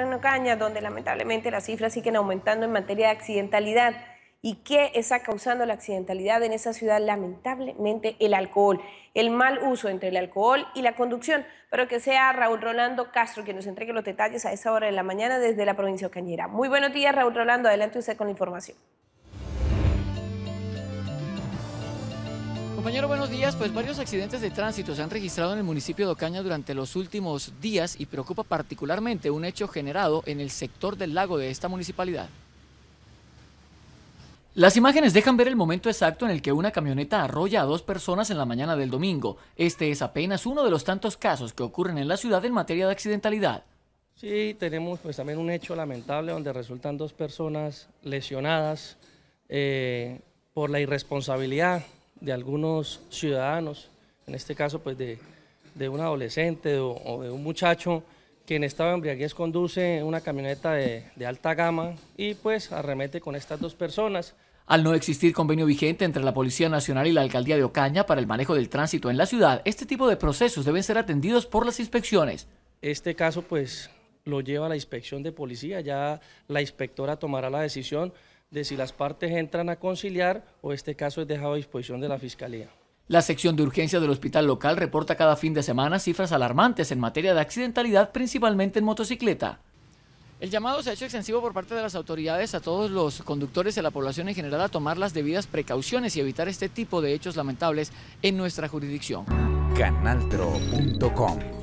en Ocaña, donde lamentablemente las cifras siguen aumentando en materia de accidentalidad. ¿Y qué está causando la accidentalidad en esa ciudad? Lamentablemente el alcohol, el mal uso entre el alcohol y la conducción. Pero que sea Raúl Rolando Castro quien nos entregue los detalles a esa hora de la mañana desde la provincia de Ocañera. Muy buenos días, Raúl Rolando. Adelante usted con la información. Compañero, buenos días. Pues varios accidentes de tránsito se han registrado en el municipio de Ocaña durante los últimos días y preocupa particularmente un hecho generado en el sector del lago de esta municipalidad. Las imágenes dejan ver el momento exacto en el que una camioneta arrolla a dos personas en la mañana del domingo. Este es apenas uno de los tantos casos que ocurren en la ciudad en materia de accidentalidad. Sí, tenemos pues también un hecho lamentable donde resultan dos personas lesionadas eh, por la irresponsabilidad de algunos ciudadanos, en este caso pues de, un adolescente o, de un muchacho que en estado de embriaguez conduce una camioneta de, de alta gama y pues arremete con estas dos personas. Al no existir convenio vigente entre la Policía Nacional y la Alcaldía de Ocaña para el manejo del tránsito en la ciudad, este tipo de procesos deben ser atendidos por las inspecciones. Este caso pues lo lleva a la inspección de policía, ya la inspectora tomará la decisión de si las partes entran a conciliar o este caso es dejado a disposición de la Fiscalía. La sección de urgencia del hospital local reporta cada fin de semana cifras alarmantes en materia de accidentalidad, principalmente en motocicleta. El llamado se ha hecho extensivo por parte de las autoridades a todos los conductores de la población en general a tomar las debidas precauciones y evitar este tipo de hechos lamentables en nuestra jurisdicción. Canaltro.com